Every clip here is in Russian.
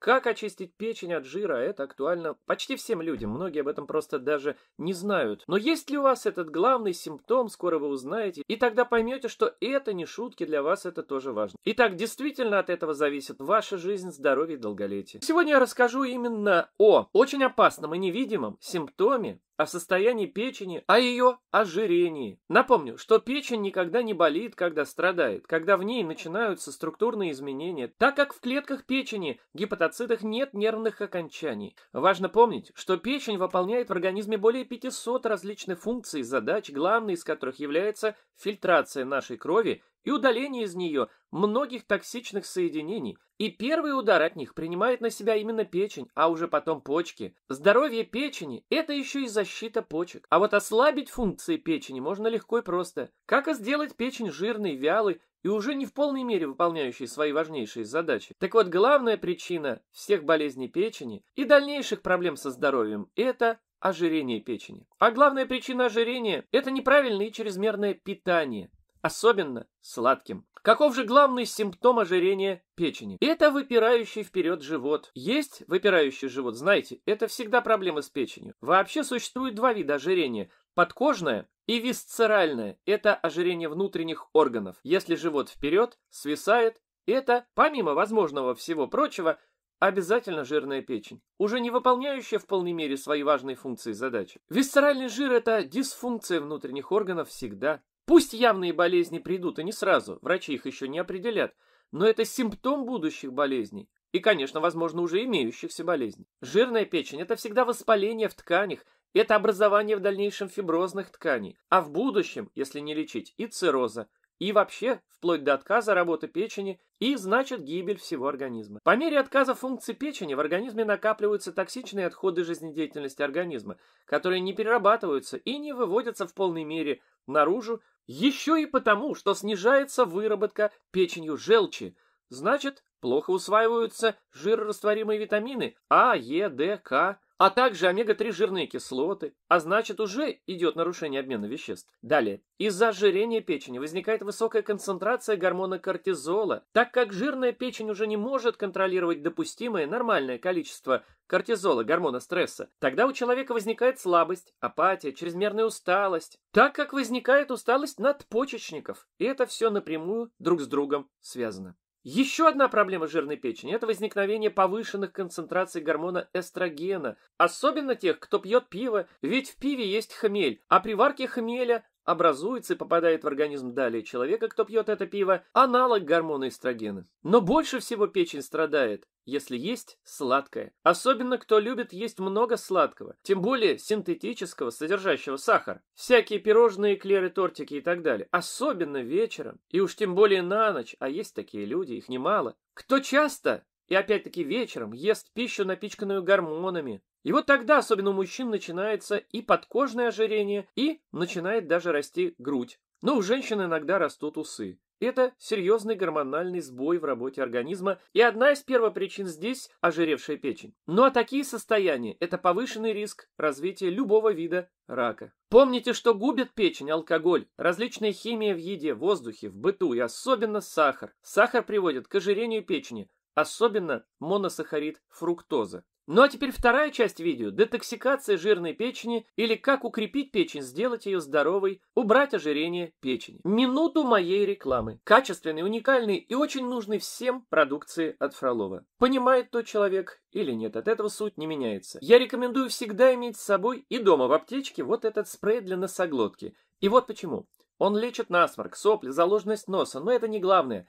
Как очистить печень от жира, это актуально почти всем людям, многие об этом просто даже не знают. Но есть ли у вас этот главный симптом, скоро вы узнаете, и тогда поймете, что это не шутки, для вас это тоже важно. Итак, действительно от этого зависит ваша жизнь, здоровье и долголетие. Сегодня я расскажу именно о очень опасном и невидимом симптоме, о состоянии печени, о ее ожирении. Напомню, что печень никогда не болит, когда страдает, когда в ней начинаются структурные изменения, так как в клетках печени, гепатоцитах нет нервных окончаний. Важно помнить, что печень выполняет в организме более 500 различных функций и задач, главной из которых является фильтрация нашей крови и удаление из нее многих токсичных соединений, и первый удар от них принимает на себя именно печень, а уже потом почки. Здоровье печени – это еще и защита почек. А вот ослабить функции печени можно легко и просто. Как и сделать печень жирной, вялой и уже не в полной мере выполняющей свои важнейшие задачи. Так вот, главная причина всех болезней печени и дальнейших проблем со здоровьем – это ожирение печени. А главная причина ожирения – это неправильное и чрезмерное питание особенно сладким. Каков же главный симптом ожирения печени? Это выпирающий вперед живот. Есть выпирающий живот, знаете, это всегда проблема с печенью. Вообще существует два вида ожирения. Подкожное и висцеральное – это ожирение внутренних органов. Если живот вперед, свисает, это, помимо возможного всего прочего, обязательно жирная печень, уже не выполняющая в полной мере свои важные функции и задачи. Висцеральный жир – это дисфункция внутренних органов всегда. Пусть явные болезни придут, и не сразу, врачи их еще не определят, но это симптом будущих болезней. И, конечно, возможно, уже имеющихся болезней. Жирная печень – это всегда воспаление в тканях, это образование в дальнейшем фиброзных тканей, а в будущем, если не лечить, и цирроза – и вообще вплоть до отказа работы печени и, значит, гибель всего организма. По мере отказа функций печени в организме накапливаются токсичные отходы жизнедеятельности организма, которые не перерабатываются и не выводятся в полной мере наружу, еще и потому, что снижается выработка печенью желчи, значит, плохо усваиваются жирорастворимые витамины А, Е, Д, К, а также омега-3 жирные кислоты, а значит уже идет нарушение обмена веществ. Далее. Из-за ожирения печени возникает высокая концентрация гормона кортизола, так как жирная печень уже не может контролировать допустимое нормальное количество кортизола, гормона стресса. Тогда у человека возникает слабость, апатия, чрезмерная усталость, так как возникает усталость надпочечников, и это все напрямую друг с другом связано. Еще одна проблема жирной печени – это возникновение повышенных концентраций гормона эстрогена, особенно тех, кто пьет пиво, ведь в пиве есть хмель, а при варке хмеля образуется и попадает в организм далее человека, кто пьет это пиво, аналог гормона эстрогена. Но больше всего печень страдает если есть сладкое. Особенно, кто любит есть много сладкого, тем более синтетического, содержащего сахар. Всякие пирожные, эклеры, тортики и так далее. Особенно вечером, и уж тем более на ночь, а есть такие люди, их немало. Кто часто и опять-таки вечером ест пищу, напичканную гормонами. И вот тогда, особенно у мужчин, начинается и подкожное ожирение, и начинает даже расти грудь. Но у женщин иногда растут усы. Это серьезный гормональный сбой в работе организма и одна из первопричин здесь – ожиревшая печень. Ну а такие состояния – это повышенный риск развития любого вида рака. Помните, что губит печень алкоголь, различная химия в еде, воздухе, в быту и особенно сахар. Сахар приводит к ожирению печени, особенно моносахарид фруктоза. Ну а теперь вторая часть видео – детоксикация жирной печени или как укрепить печень, сделать ее здоровой, убрать ожирение печени. Минуту моей рекламы. Качественный, уникальный и очень нужный всем продукции от Фролова. Понимает тот человек или нет, от этого суть не меняется. Я рекомендую всегда иметь с собой и дома в аптечке вот этот спрей для носоглотки. И вот почему. Он лечит насморк, сопли, заложенность носа, но это не главное.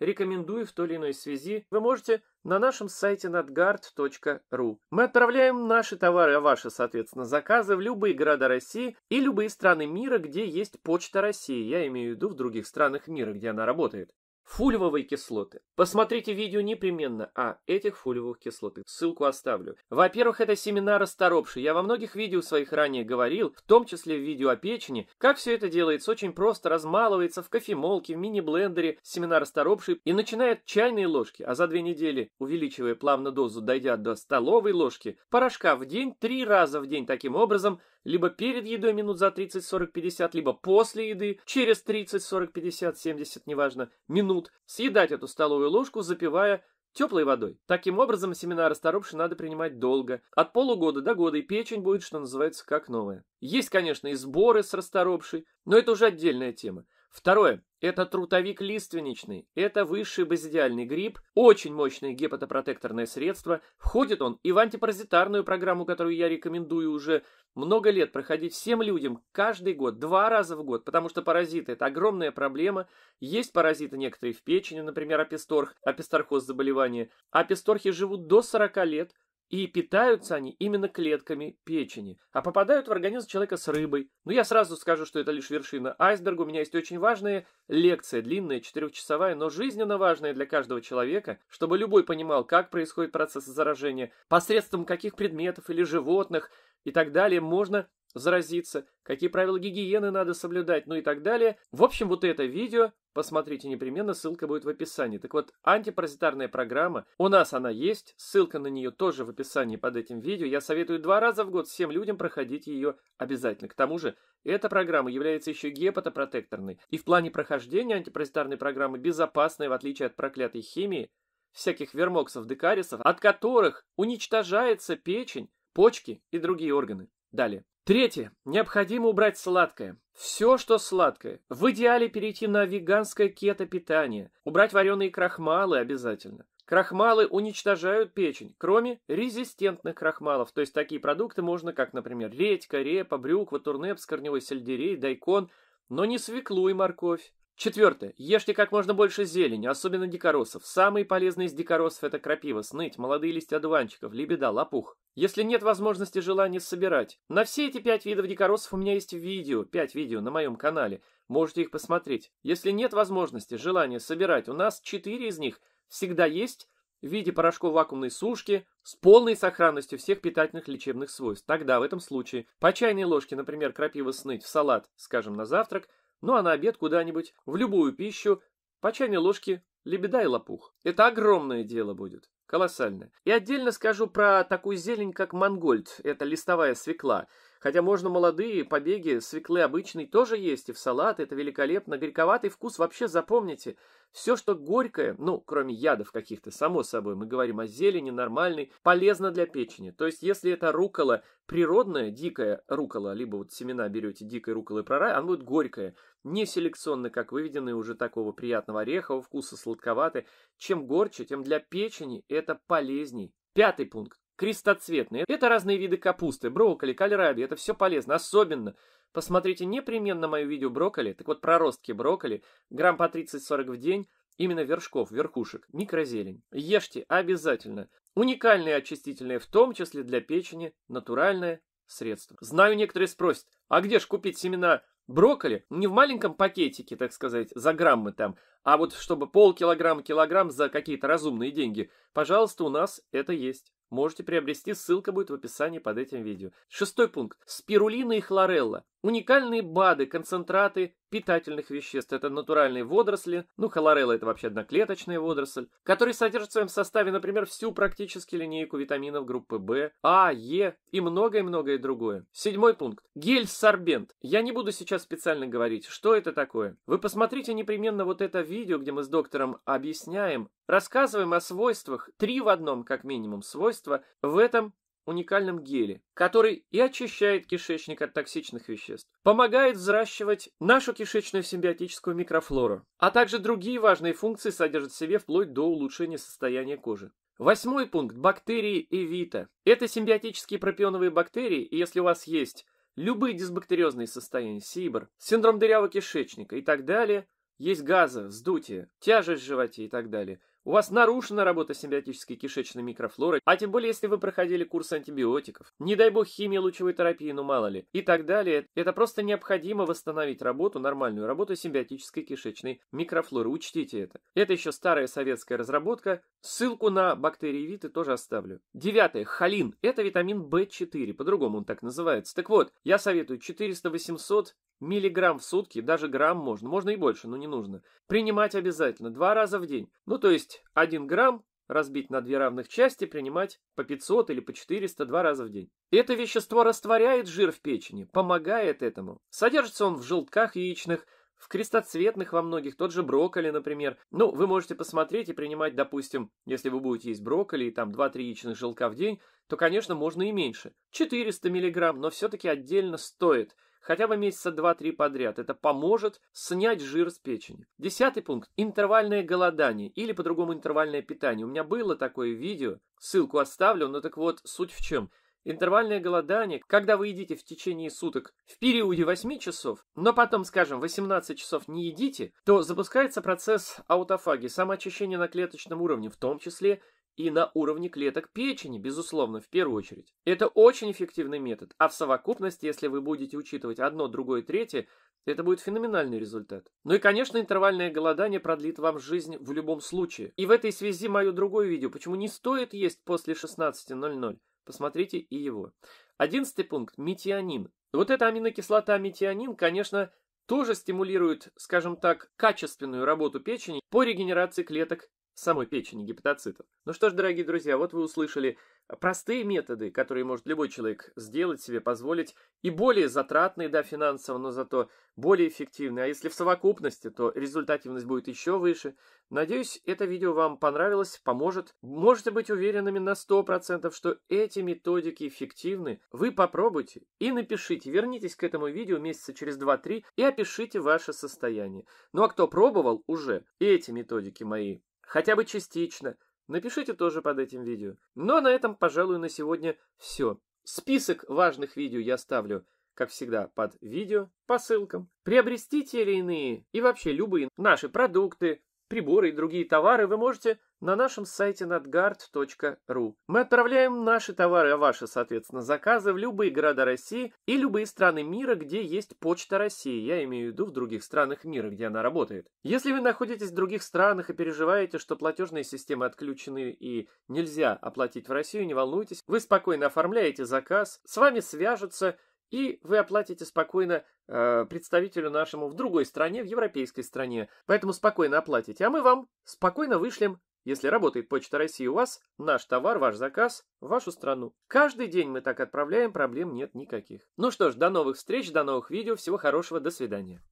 рекомендую в той или иной связи, вы можете на нашем сайте nadgard.ru. Мы отправляем наши товары, а ваши, соответственно, заказы в любые города России и любые страны мира, где есть почта России. Я имею в виду в других странах мира, где она работает. Фульвовые кислоты. Посмотрите видео непременно о этих фульвовых кислотах. Ссылку оставлю. Во-первых, это семена расторопши. Я во многих видео своих ранее говорил, в том числе в видео о печени, как все это делается очень просто. Размалывается в кофемолке, в мини-блендере семена расторопши и начинает чайные ложки, а за две недели, увеличивая плавно дозу, дойдя до столовой ложки, порошка в день, три раза в день таким образом – либо перед едой минут за 30, 40, 50, либо после еды через 30, 40, 50, 70, неважно, минут, съедать эту столовую ложку, запивая теплой водой. Таким образом, семена расторопши надо принимать долго, от полугода до года, и печень будет, что называется, как новая. Есть, конечно, и сборы с расторопшей, но это уже отдельная тема. Второе. Это трутовик лиственничный, это высший базидиальный гриб, очень мощное гепатопротекторное средство. Входит он и в антипаразитарную программу, которую я рекомендую уже много лет проходить всем людям, каждый год, два раза в год, потому что паразиты – это огромная проблема. Есть паразиты некоторые в печени, например, аписторх, аписторхоз заболевания. Аписторхи живут до 40 лет – и питаются они именно клетками печени, а попадают в организм человека с рыбой. Но ну, я сразу скажу, что это лишь вершина айсберга. У меня есть очень важная лекция, длинная, четырехчасовая, но жизненно важная для каждого человека, чтобы любой понимал, как происходит процесс заражения, посредством каких предметов или животных и так далее можно заразиться, какие правила гигиены надо соблюдать, ну и так далее. В общем, вот это видео, посмотрите непременно, ссылка будет в описании. Так вот, антипаразитарная программа, у нас она есть, ссылка на нее тоже в описании под этим видео. Я советую два раза в год всем людям проходить ее обязательно. К тому же, эта программа является еще гепатопротекторной. И в плане прохождения антипаразитарной программы безопасной, в отличие от проклятой химии, всяких вермоксов, декарисов, от которых уничтожается печень, почки и другие органы. Далее. Третье. Необходимо убрать сладкое. Все, что сладкое. В идеале перейти на веганское кето-питание. Убрать вареные крахмалы обязательно. Крахмалы уничтожают печень, кроме резистентных крахмалов. То есть такие продукты можно, как, например, редька, репа, брюква, турнеп с корневой сельдерей, дайкон, но не свеклу и морковь. Четвертое. Ешьте как можно больше зелени, особенно дикоросов. Самые полезные из дикоросов – это крапива, сныть, молодые листья одуванчиков, лебеда, лопух. Если нет возможности желания собирать. На все эти пять видов дикоросов у меня есть видео, пять видео на моем канале. Можете их посмотреть. Если нет возможности, желания собирать, у нас четыре из них всегда есть в виде порошков вакуумной сушки с полной сохранностью всех питательных лечебных свойств. Тогда в этом случае по чайной ложке, например, крапива сныть в салат, скажем, на завтрак – ну а на обед куда-нибудь, в любую пищу, по чайной ложке лебеда и лопух. Это огромное дело будет, колоссальное. И отдельно скажу про такую зелень, как мангольд, это листовая свекла – Хотя можно молодые, побеги, свеклы обычной тоже есть, и в салат это великолепно. Горьковатый вкус вообще запомните. Все, что горькое, ну, кроме ядов каких-то, само собой, мы говорим о зелени нормальной, полезно для печени. То есть, если это рукола природная, дикая рукола, либо вот семена берете дикой руколы прорай, она будет горькая, не селекционно, как выведенные уже такого приятного орехового вкуса, сладковатый. Чем горче, тем для печени это полезней. Пятый пункт крестоцветные. Это разные виды капусты, брокколи, кальраби, это все полезно. Особенно посмотрите непременно мое видео брокколи, так вот проростки брокколи, грамм по 30-40 в день, именно вершков, верхушек, микрозелень. Ешьте обязательно. Уникальное очистительное, в том числе для печени, натуральное средство. Знаю, некоторые спросят, а где же купить семена брокколи? Не в маленьком пакетике, так сказать, за граммы там, а вот чтобы полкилограмма, килограмм за какие-то разумные деньги. Пожалуйста, у нас это есть можете приобрести, ссылка будет в описании под этим видео. Шестой пункт. Спирулина и хлорелла. Уникальные БАДы, концентраты питательных веществ. Это натуральные водоросли, ну хлорелла это вообще одноклеточная водоросль, которые содержат в своем составе, например, всю практически линейку витаминов группы В, А, Е и многое-многое другое. Седьмой пункт. Гель-сорбент. Я не буду сейчас специально говорить, что это такое. Вы посмотрите непременно вот это видео, где мы с доктором объясняем, Рассказываем о свойствах, три в одном как минимум свойства в этом уникальном геле, который и очищает кишечник от токсичных веществ, помогает взращивать нашу кишечную симбиотическую микрофлору, а также другие важные функции содержит в себе вплоть до улучшения состояния кожи. Восьмой пункт – бактерии Эвита. Это симбиотические пропионовые бактерии, и если у вас есть любые дисбактериозные состояния, СИБР, синдром дырявого кишечника и так далее, есть газы, вздутие, тяжесть в животе и так далее, у вас нарушена работа симбиотической кишечной микрофлоры, а тем более, если вы проходили курс антибиотиков. Не дай бог химия лучевой терапии, ну мало ли. И так далее. Это просто необходимо восстановить работу, нормальную работу симбиотической кишечной микрофлоры. Учтите это. Это еще старая советская разработка. Ссылку на бактерии виты тоже оставлю. Девятое. Холин. Это витамин В4. По-другому он так называется. Так вот, я советую 400-800 Миллиграмм в сутки, даже грамм можно, можно и больше, но не нужно. Принимать обязательно, два раза в день. Ну, то есть, один грамм разбить на две равных части, принимать по 500 или по 400 два раза в день. Это вещество растворяет жир в печени, помогает этому. Содержится он в желтках яичных, в крестоцветных во многих, тот же брокколи, например. Ну, вы можете посмотреть и принимать, допустим, если вы будете есть брокколи и там 2-3 яичных желтка в день, то, конечно, можно и меньше. 400 миллиграмм, но все-таки отдельно стоит – хотя бы месяца два-три подряд. Это поможет снять жир с печени. Десятый пункт. Интервальное голодание или по-другому интервальное питание. У меня было такое видео, ссылку оставлю, но так вот суть в чем. Интервальное голодание, когда вы едите в течение суток в периоде 8 часов, но потом, скажем, 18 часов не едите, то запускается процесс аутофагии, самоочищение на клеточном уровне, в том числе и на уровне клеток печени, безусловно, в первую очередь. Это очень эффективный метод, а в совокупности, если вы будете учитывать одно, другое, третье, это будет феноменальный результат. Ну и, конечно, интервальное голодание продлит вам жизнь в любом случае. И в этой связи мое другое видео, почему не стоит есть после 16.00. Посмотрите и его. Одиннадцатый пункт – метионин. Вот эта аминокислота метионин, конечно, тоже стимулирует, скажем так, качественную работу печени по регенерации клеток самой печени гепатоцитов. Ну что ж, дорогие друзья, вот вы услышали простые методы, которые может любой человек сделать, себе позволить, и более затратные, да, финансово, но зато более эффективные. А если в совокупности, то результативность будет еще выше. Надеюсь, это видео вам понравилось, поможет. Можете быть уверенными на 100%, что эти методики эффективны. Вы попробуйте и напишите, вернитесь к этому видео месяца через 2-3 и опишите ваше состояние. Ну а кто пробовал уже эти методики мои хотя бы частично. Напишите тоже под этим видео. Но ну, а на этом, пожалуй, на сегодня все. Список важных видео я ставлю, как всегда, под видео по ссылкам. Приобрести те или иные и вообще любые наши продукты, приборы и другие товары вы можете на нашем сайте надгард.ру Мы отправляем наши товары, а ваши, соответственно, заказы в любые города России и любые страны мира, где есть почта России. Я имею в виду в других странах мира, где она работает. Если вы находитесь в других странах и переживаете, что платежные системы отключены и нельзя оплатить в Россию, не волнуйтесь. Вы спокойно оформляете заказ, с вами свяжутся и вы оплатите спокойно э, представителю нашему в другой стране, в европейской стране. Поэтому спокойно оплатите. А мы вам спокойно вышлем если работает Почта России у вас, наш товар, ваш заказ, в вашу страну. Каждый день мы так отправляем, проблем нет никаких. Ну что ж, до новых встреч, до новых видео, всего хорошего, до свидания.